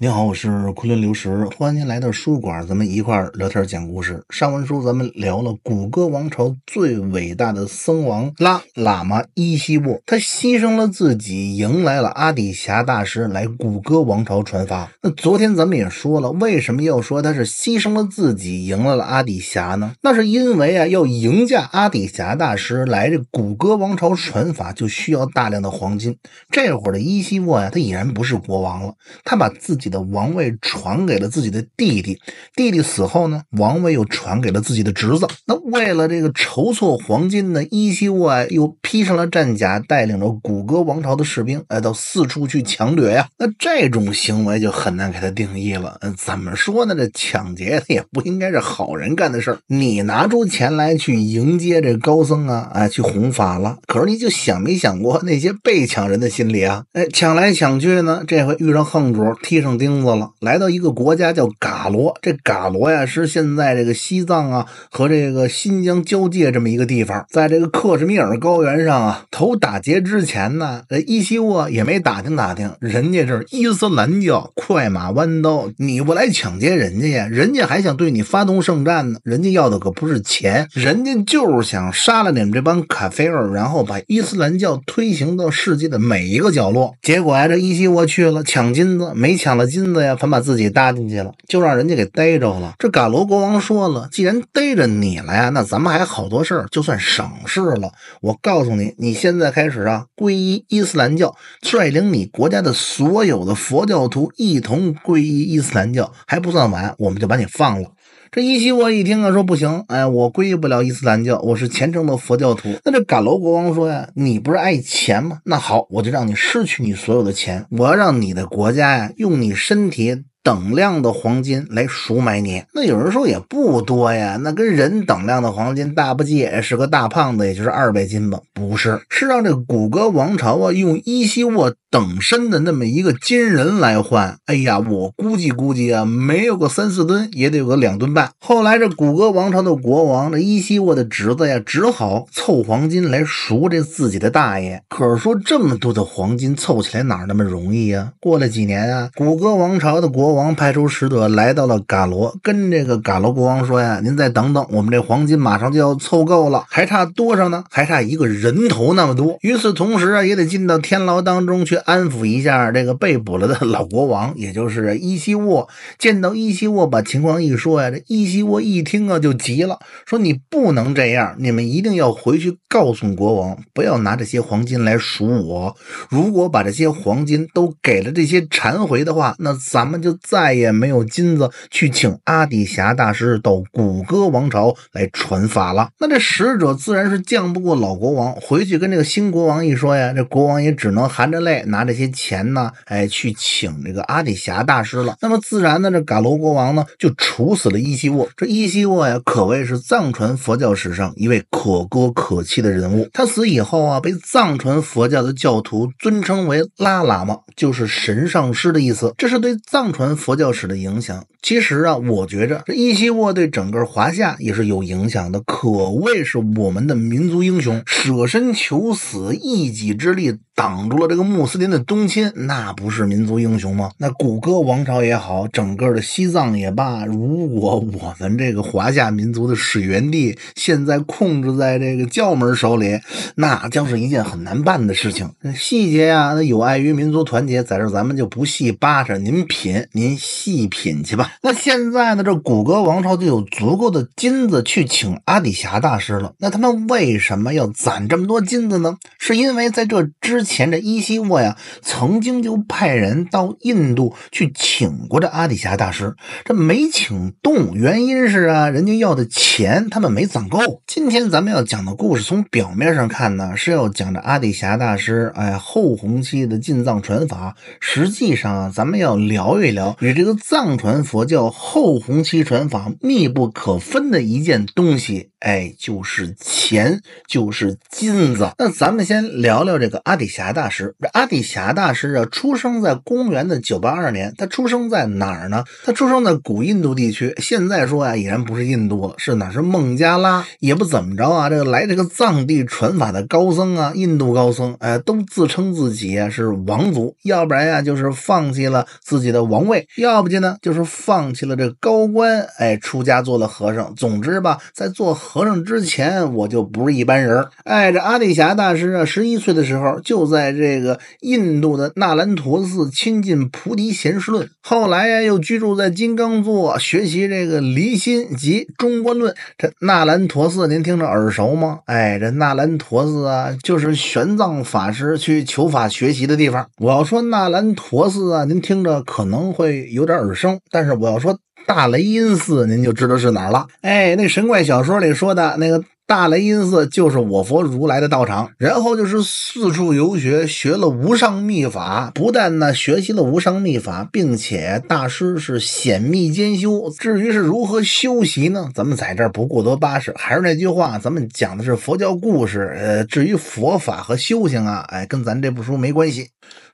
你好，我是昆仑刘石，欢迎您来到书馆，咱们一块儿聊天讲故事。上文书咱们聊了古格王朝最伟大的僧王拉喇嘛依西沃，他牺牲了自己，迎来了阿底峡大师来古格王朝传法。那昨天咱们也说了，为什么要说他是牺牲了自己，迎来了阿底峡呢？那是因为啊，要迎驾阿底峡大师来这古格王朝传法，就需要大量的黄金。这会儿的依西沃呀，他已然不是国王了，他把自己。的王位传给了自己的弟弟，弟弟死后呢，王位又传给了自己的侄子。那为了这个筹措黄金呢，伊西沃尔又披上了战甲，带领着古格王朝的士兵哎，到四处去抢掠呀。那这种行为就很难给他定义了。怎么说呢？这抢劫他也不应该是好人干的事儿。你拿出钱来去迎接这高僧啊，哎，去弘法了。可是你就想没想过那些被抢人的心理啊？哎，抢来抢去呢，这回遇上横主，踢上。钉子了，来到一个国家叫嘎罗，这嘎罗呀是现在这个西藏啊和这个新疆交界这么一个地方，在这个克什米尔高原上啊，头打劫之前呢，呃，伊西沃也没打听打听，人家是伊斯兰教，快马弯刀，你不来抢劫人家呀？人家还想对你发动圣战呢，人家要的可不是钱，人家就是想杀了你们这帮卡菲尔，然后把伊斯兰教推行到世界的每一个角落。结果哎，这伊西沃去了抢金子，没抢了。金子呀，反把自己搭进去了，就让人家给逮着了。这嘎罗国王说了，既然逮着你了呀，那咱们还好多事儿，就算省事了。我告诉你，你现在开始啊，皈依伊斯兰教，率领你国家的所有的佛教徒一同皈依伊斯兰教，还不算晚，我们就把你放了。这伊西沃一听啊，说不行，哎，我皈依不了伊斯兰教，我是虔诚的佛教徒。那这赶楼国王说呀，你不是爱钱吗？那好，我就让你失去你所有的钱，我要让你的国家呀，用你身体。等量的黄金来赎买你，那有人说也不多呀，那跟人等量的黄金，大不济，是个大胖子，也就是二百斤吧，不是，是让这古格王朝啊用伊西沃等身的那么一个金人来换，哎呀，我估计估计啊，没有个三四吨，也得有个两吨半。后来这古格王朝的国王，这伊西沃的侄子呀，只好凑黄金来赎这自己的大爷。可是说这么多的黄金凑起来哪那么容易呀？过了几年啊，古格王朝的国。国王派出使者来到了嘎罗，跟这个嘎罗国王说呀：“您再等等，我们这黄金马上就要凑够了，还差多少呢？还差一个人头那么多。”与此同时啊，也得进到天牢当中去安抚一下这个被捕了的老国王，也就是伊西沃。见到伊西沃，把情况一说呀，这伊西沃一听啊就急了，说：“你不能这样，你们一定要回去告诉国王，不要拿这些黄金来赎我。如果把这些黄金都给了这些禅回的话，那咱们就……”再也没有金子去请阿底峡大师到古歌王朝来传法了。那这使者自然是降不过老国王，回去跟这个新国王一说呀，这国王也只能含着泪拿这些钱呢，哎，去请这个阿底峡大师了。那么自然呢，这嘎罗国王呢就处死了伊西沃。这伊西沃呀，可谓是藏传佛教史上一位可歌可泣的人物。他死以后啊，被藏传佛教的教徒尊称为拉喇嘛，就是神上师的意思。这是对藏传。佛教史的影响，其实啊，我觉着这伊西沃对整个华夏也是有影响的，可谓是我们的民族英雄，舍身求死，一己之力挡住了这个穆斯林的东侵，那不是民族英雄吗？那古哥王朝也好，整个的西藏也罢，如果我们这个华夏民族的水源地现在控制在这个教门手里，那将是一件很难办的事情。细节啊，那有碍于民族团结，在这咱们就不细扒扯，您品。您细品去吧。那现在呢？这古格王朝就有足够的金子去请阿底峡大师了。那他们为什么要攒这么多金子呢？是因为在这之前，这伊西沃呀曾经就派人到印度去请过这阿底峡大师，这没请动。原因是啊，人家要的钱他们没攒够。今天咱们要讲的故事，从表面上看呢，是要讲这阿底峡大师哎后红期的进藏传法。实际上，咱们要聊一聊。与这个藏传佛教后弘期传法密不可分的一件东西，哎，就是钱，就是金子。那咱们先聊聊这个阿底峡大师。这阿底峡大师啊，出生在公元的九八二年。他出生在哪儿呢？他出生在古印度地区。现在说啊，已然不是印度，了，是哪？是孟加拉。也不怎么着啊，这个来这个藏地传法的高僧啊，印度高僧，哎，都自称自己啊是王族，要不然呀，就是放弃了自己的王位。要不就呢，就是放弃了这高官，哎，出家做了和尚。总之吧，在做和尚之前，我就不是一般人哎，这阿里侠大师啊，十一岁的时候就在这个印度的纳兰陀寺亲近菩提贤士论，后来呀又居住在金刚座学习这个离心及中观论。这纳兰陀寺，您听着耳熟吗？哎，这纳兰陀寺啊，就是玄奘法师去求法学习的地方。我要说纳兰陀寺啊，您听着可能会。有点耳生，但是我要说大雷音寺，您就知道是哪儿了。哎，那神怪小说里说的那个大雷音寺，就是我佛如来的道场。然后就是四处游学，学了无上秘法。不但呢学习了无上秘法，并且大师是显密兼修。至于是如何修习呢？咱们在这儿不过多巴适。还是那句话，咱们讲的是佛教故事。呃，至于佛法和修行啊，哎，跟咱这部书没关系。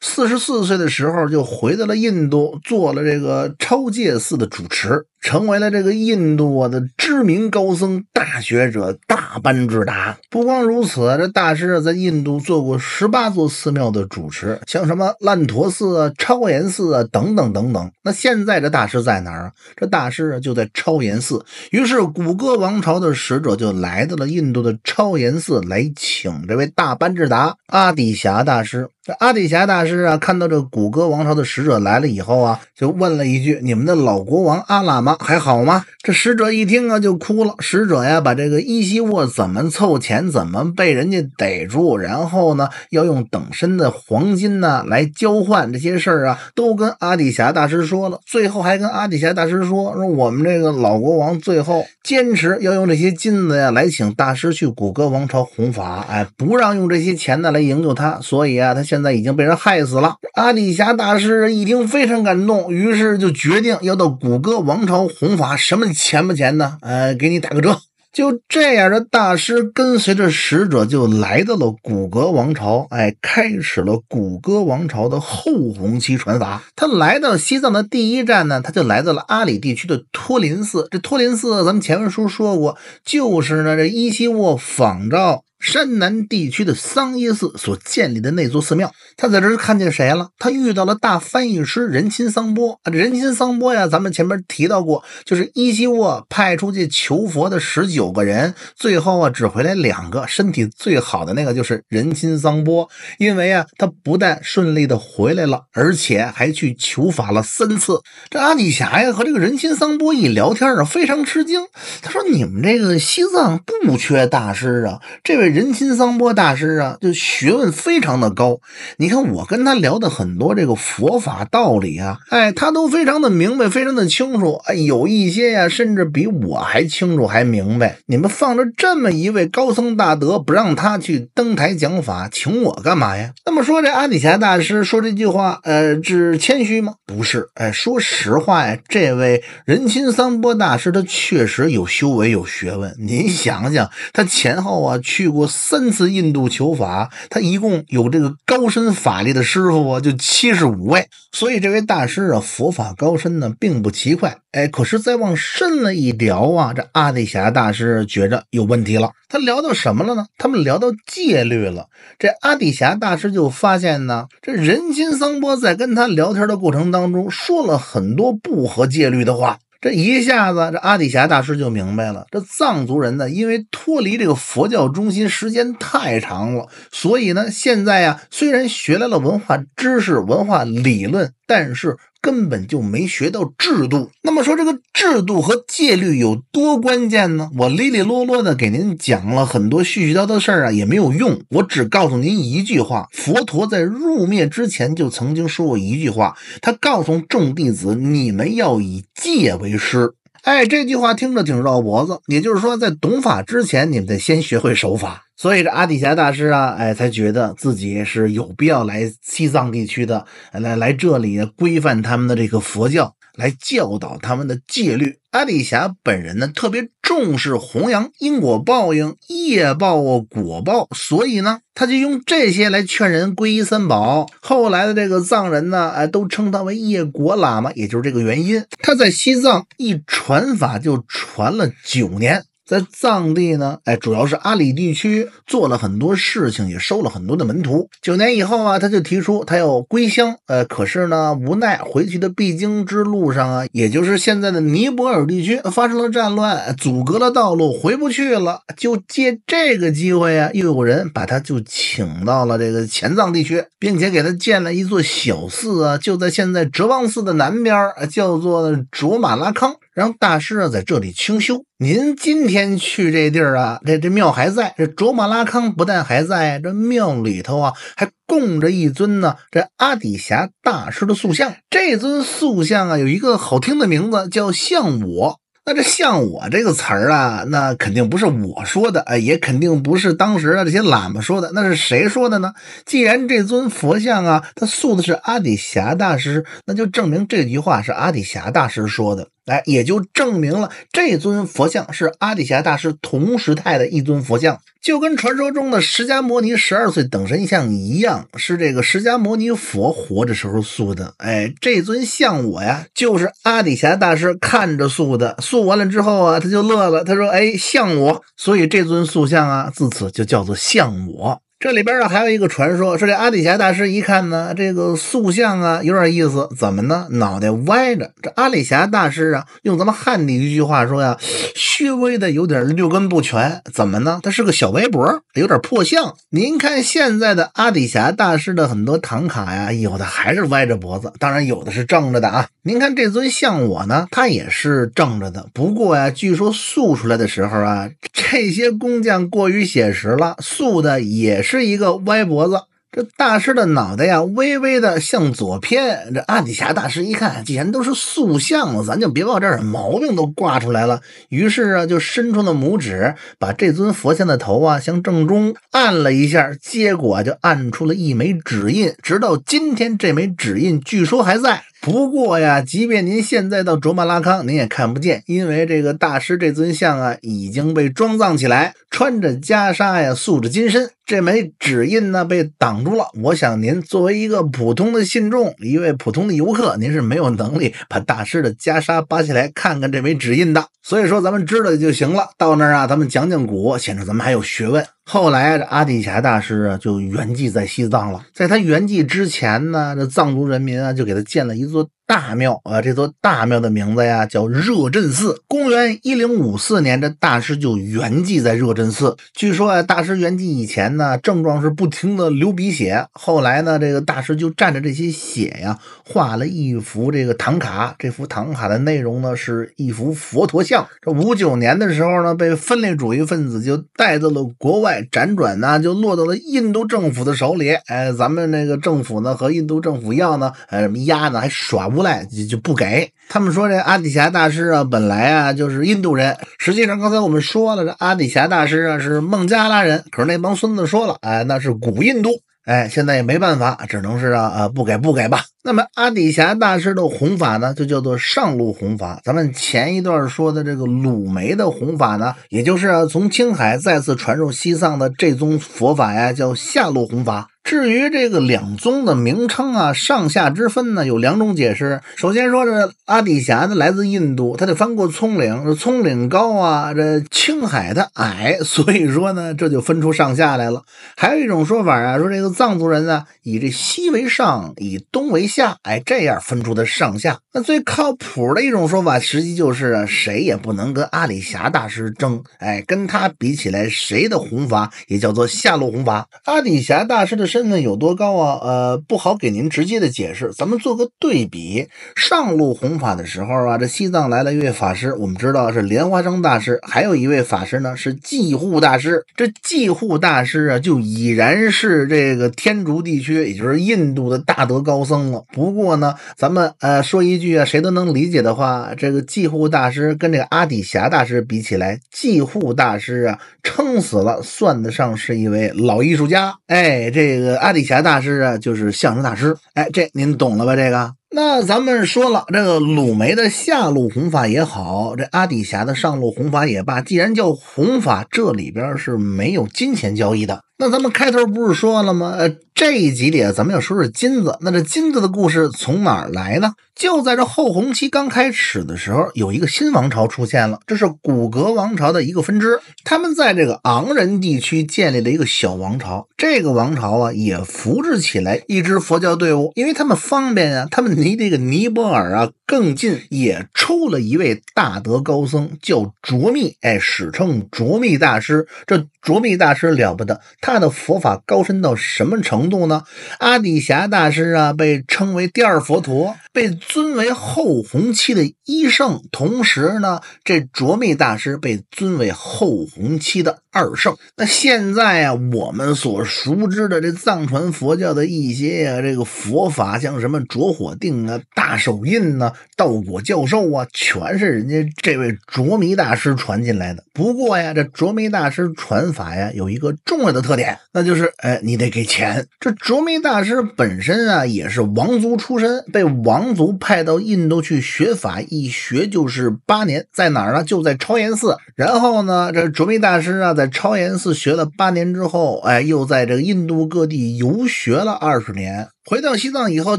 四十四岁的时候，就回到了印度，做了这个超界寺的主持，成为了这个印度啊的知名高僧、大学者、大班智达。不光如此，这大师啊在印度做过十八座寺庙的主持，像什么烂陀寺啊、超严寺啊等等等等。那现在这大师在哪儿啊？这大师啊就在超严寺。于是，古格王朝的使者就来到了印度的超严寺，来请这位大班智达阿底峡大师。这阿底峡大师啊，看到这古格王朝的使者来了以后啊，就问了一句：“你们的老国王阿喇嘛还好吗？”这使者一听啊，就哭了。使者呀，把这个伊西沃怎么凑钱、怎么被人家逮住，然后呢，要用等身的黄金呢来交换这些事儿啊，都跟阿底峡大师说了。最后还跟阿底峡大师说：“说我们这个老国王最后坚持要用这些金子呀来请大师去古格王朝弘法，哎，不让用这些钱呢来营救他，所以啊，他。”现在已经被人害死了。阿里侠大师一听非常感动，于是就决定要到古格王朝弘法。什么钱不钱的？呃，给你打个折。就这样，的大师跟随着使者就来到了古格王朝，哎，开始了古格王朝的后红期传法。他来到西藏的第一站呢，他就来到了阿里地区的托林寺。这托林寺，咱们前文书说过，就是呢，这伊西沃仿照。山南地区的桑耶寺所建立的那座寺庙，他在这儿看见谁了？他遇到了大翻译师仁钦桑波啊！仁钦桑波呀，咱们前面提到过，就是伊西沃派出去求佛的十九个人，最后啊只回来两个，身体最好的那个就是仁钦桑波，因为啊他不但顺利的回来了，而且还去求法了三次。这阿底峡呀和这个仁钦桑波一聊天啊，非常吃惊，他说：“你们这个西藏不缺大师啊，这位。”仁心桑波大师啊，就学问非常的高。你看我跟他聊的很多这个佛法道理啊，哎，他都非常的明白，非常的清楚。哎，有一些呀，甚至比我还清楚，还明白。你们放着这么一位高僧大德，不让他去登台讲法，请我干嘛呀？那么说这阿底峡大师说这句话，呃，是谦虚吗？不是。哎，说实话呀，这位仁心桑波大师，他确实有修为，有学问。您想想，他前后啊去过。三次印度求法，他一共有这个高深法力的师傅啊，就七十五位。所以这位大师啊，佛法高深呢，并不奇怪。哎，可是再往深了一聊啊，这阿底峡大师觉着有问题了。他聊到什么了呢？他们聊到戒律了。这阿底峡大师就发现呢，这仁心桑波在跟他聊天的过程当中，说了很多不合戒律的话。这一下子，这阿底峡大师就明白了，这藏族人呢，因为脱离这个佛教中心时间太长了，所以呢，现在呀，虽然学来了文化知识、文化理论。但是根本就没学到制度。那么说这个制度和戒律有多关键呢？我利利落落的给您讲了很多絮絮叨叨事儿啊，也没有用。我只告诉您一句话：佛陀在入灭之前就曾经说过一句话，他告诉众弟子，你们要以戒为师。哎，这句话听着挺绕脖子。也就是说，在懂法之前，你们得先学会守法。所以这阿底峡大师啊，哎，才觉得自己是有必要来西藏地区的，来来这里规范他们的这个佛教，来教导他们的戒律。阿底峡本人呢，特别重视弘扬因果报应、业报啊、果报，所以呢，他就用这些来劝人皈依三宝。后来的这个藏人呢，哎，都称他为业果喇嘛，也就是这个原因。他在西藏一传法就传了九年。在藏地呢，哎，主要是阿里地区做了很多事情，也收了很多的门徒。九年以后啊，他就提出他要归乡，呃，可是呢，无奈回去的必经之路上啊，也就是现在的尼泊尔地区发生了战乱，阻隔了道路，回不去了。就借这个机会啊，又有人把他就请到了这个前藏地区，并且给他建了一座小寺啊，就在现在哲蚌寺的南边叫做卓玛拉康。让大师啊在这里清修。您今天去这地儿啊，这这庙还在，这卓玛拉康不但还在，这庙里头啊还供着一尊呢，这阿底峡大师的塑像。这尊塑像啊有一个好听的名字，叫“像我”。那这“像我”这个词儿啊，那肯定不是我说的，哎，也肯定不是当时的这些喇嘛说的。那是谁说的呢？既然这尊佛像啊，他塑的是阿底峡大师，那就证明这句话是阿底峡大师说的。哎，也就证明了这尊佛像是阿底峡大师同时代的一尊佛像，就跟传说中的释迦摩尼十二岁等身像一样，是这个释迦摩尼佛活着时候塑的。哎，这尊像我呀，就是阿底峡大师看着塑的，塑完了之后啊，他就乐了，他说：“哎，像我。”所以这尊塑像啊，自此就叫做像我。这里边呢还有一个传说，说这阿底峡大师一看呢，这个塑像啊有点意思，怎么呢？脑袋歪着。这阿里峡大师啊，用咱们汉地一句话说呀，虚微的有点六根不全，怎么呢？他是个小歪脖，有点破相。您看现在的阿底峡大师的很多唐卡呀，有的还是歪着脖子，当然有的是正着的啊。您看这尊像我呢，它也是正着的。不过呀，据说塑出来的时候啊，这些工匠过于写实了，塑的也。是一个歪脖子，这大师的脑袋呀微微的向左偏。这阿底峡大师一看，既然都是塑像了，咱就别把这儿毛病都挂出来了。于是啊，就伸出了拇指，把这尊佛像的头啊向正中按了一下，结果就按出了一枚指印。直到今天，这枚指印据说还在。不过呀，即便您现在到卓玛拉康，您也看不见，因为这个大师这尊像啊已经被装藏起来，穿着袈裟呀，塑着金身。这枚指印呢被挡住了。我想您作为一个普通的信众，一位普通的游客，您是没有能力把大师的袈裟扒起来看看这枚指印的。所以说，咱们知道就行了。到那儿啊，咱们讲讲古，显得咱们还有学问。后来这阿底峡大师啊就圆寂在西藏了。在他圆寂之前呢，这藏族人民啊就给他建了一座大庙啊。这座大庙的名字呀叫热振寺。公元一零五四年，这大师就圆寂在热振寺。据说啊，大师圆寂以前呢，症状是不停的流鼻血。后来呢，这个大师就蘸着这些血呀，画了一幅这个唐卡。这幅唐卡的内容呢是一幅佛陀像。这五九年的时候呢，被分裂主义分子就带到了国外。辗转呢，就落到了印度政府的手里。哎，咱们那个政府呢，和印度政府一样呢，哎，什么鸭呢，还耍无赖，就就不给。他们说这阿底峡大师啊，本来啊就是印度人，实际上刚才我们说了，这阿底峡大师啊是孟加拉人。可是那帮孙子说了，哎，那是古印度。哎，现在也没办法，只能是啊，啊不给不给吧。那么阿底峡大师的弘法呢，就叫做上路弘法。咱们前一段说的这个鲁梅的弘法呢，也就是从青海再次传入西藏的这宗佛法呀，叫下路弘法。至于这个两宗的名称啊，上下之分呢，有两种解释。首先说这阿里峡呢来自印度，他得翻过葱岭，葱岭高啊，这青海它矮，所以说呢，这就分出上下来了。还有一种说法啊，说这个藏族人呢，以这西为上，以东为下，哎，这样分出的上下。那最靠谱的一种说法，实际就是谁也不能跟阿里峡大师争，哎，跟他比起来，谁的红法也叫做下路红法。阿里峡大师的。身份有多高啊？呃，不好给您直接的解释。咱们做个对比，上路弘法的时候啊，这西藏来了一位法师，我们知道是莲花生大师，还有一位法师呢，是寂护大师。这寂护大师啊，就已然是这个天竺地区，也就是印度的大德高僧了。不过呢，咱们呃说一句啊，谁都能理解的话，这个寂护大师跟这个阿底峡大师比起来，寂护大师啊，撑死了算得上是一位老艺术家。哎，这。个。个阿里侠大师啊，就是相声大师。哎，这您懂了吧？这个。那咱们说了，这个鲁梅的下路红法也好，这阿底峡的上路红法也罢，既然叫红法，这里边是没有金钱交易的。那咱们开头不是说了吗？呃，这一集里啊，咱们要说是金子，那这金子的故事从哪儿来呢？就在这后红期刚开始的时候，有一个新王朝出现了，这是古格王朝的一个分支，他们在这个昂人地区建立了一个小王朝，这个王朝啊也扶植起来一支佛教队伍，因为他们方便呀，他们。离这个尼泊尔啊更近，也出了一位大德高僧，叫卓密，哎，史称卓密大师。这卓密大师了不得，他的佛法高深到什么程度呢？阿底峡大师啊被称为第二佛陀，被尊为后弘期的一圣，同时呢，这卓密大师被尊为后弘期的二圣。那现在啊，我们所熟知的这藏传佛教的一些这个佛法，像什么着火。定啊，大手印呐，道果教授啊，全是人家这位卓弥大师传进来的。不过呀，这卓弥大师传法呀，有一个重要的特点，那就是哎，你得给钱。这卓弥大师本身啊，也是王族出身，被王族派到印度去学法，一学就是八年，在哪儿呢？就在超延寺。然后呢，这卓弥大师啊，在超延寺学了八年之后，哎，又在这个印度各地游学了二十年。回到西藏以后，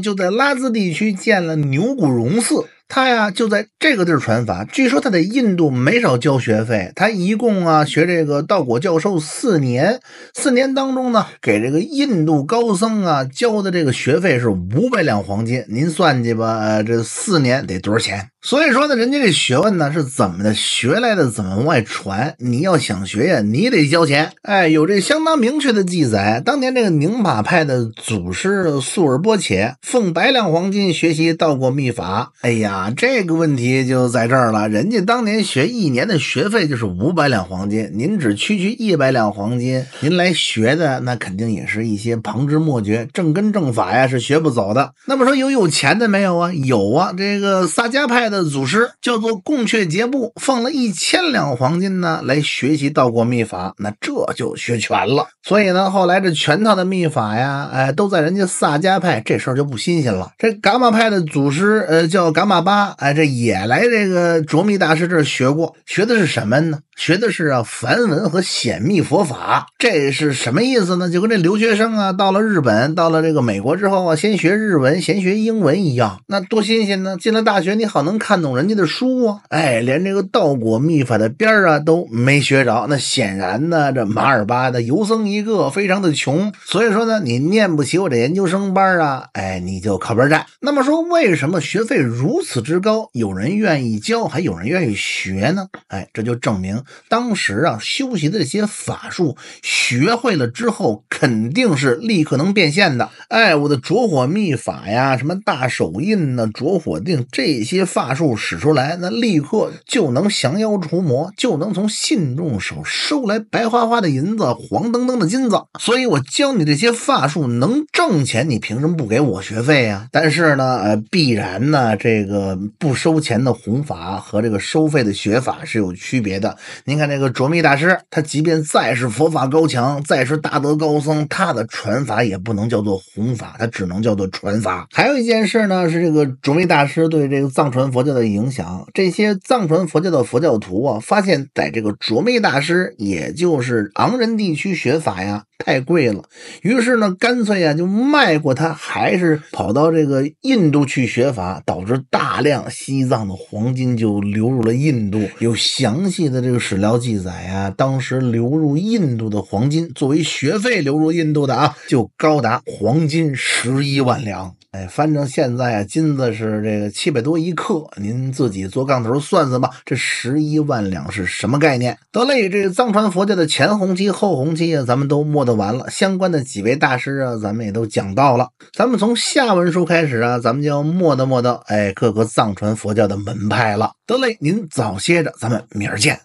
就在拉孜地区建了牛骨绒寺。他呀，就在这个地儿传法。据说他在印度没少交学费。他一共啊学这个道果教授四年，四年当中呢，给这个印度高僧啊交的这个学费是五百两黄金。您算计吧，这四年得多少钱？所以说呢，人家这学问呢是怎么的学来的，怎么往外传？你要想学呀，你得交钱。哎，有这相当明确的记载。当年这个宁玛派的祖师素尔波且，奉百两黄金学习道过秘法。哎呀，这个问题就在这儿了。人家当年学一年的学费就是五百两黄金，您只区区一百两黄金，您来学的那肯定也是一些旁枝末节、正根正法呀，是学不走的。那么说有有钱的没有啊？有啊，这个萨迦派的。的祖师叫做贡阙杰布，放了一千两黄金呢，来学习道国秘法，那这就学全了。所以呢，后来这全套的秘法呀，哎，都在人家萨迦派，这事儿就不新鲜了。这伽马派的祖师，呃，叫伽马巴，哎，这也来这个卓密大师这儿学过，学的是什么呢？学的是啊梵文和显密佛法，这是什么意思呢？就跟这留学生啊到了日本，到了这个美国之后啊，先学日文，先学英文一样，那多新鲜呢！进了大学，你好能看懂人家的书啊！哎，连这个道果密法的边儿啊都没学着，那显然呢，这马尔巴的游僧一个非常的穷，所以说呢，你念不起我这研究生班啊！哎，你就靠边站。那么说，为什么学费如此之高，有人愿意交，还有人愿意学呢？哎，这就证明。当时啊，修习的这些法术学会了之后，肯定是立刻能变现的。哎，我的灼火秘法呀，什么大手印呢，灼火定这些法术使出来，那立刻就能降妖除魔，就能从信众手收来白花花的银子，黄澄澄的金子。所以我教你这些法术能挣钱，你凭什么不给我学费呀？但是呢，呃，必然呢，这个不收钱的弘法和这个收费的学法是有区别的。您看这个卓弥大师，他即便再是佛法高强，再是大德高僧，他的传法也不能叫做弘法，他只能叫做传法。还有一件事呢，是这个卓弥大师对这个藏传佛教的影响，这些藏传佛教的佛教徒啊，发现，在这个卓弥大师，也就是昂仁地区学法呀。太贵了，于是呢，干脆呀就卖过他，还是跑到这个印度去学法，导致大量西藏的黄金就流入了印度。有详细的这个史料记载啊，当时流入印度的黄金，作为学费流入印度的啊，就高达黄金十一万两。哎，反正现在啊，金子是这个七百多一克，您自己做杠头算算吧。这十一万两是什么概念？得嘞，这藏传佛教的前红期、后红期啊，咱们都摸得完了。相关的几位大师啊，咱们也都讲到了。咱们从下文书开始啊，咱们就要默的默到哎，各个藏传佛教的门派了。得嘞，您早歇着，咱们明儿见。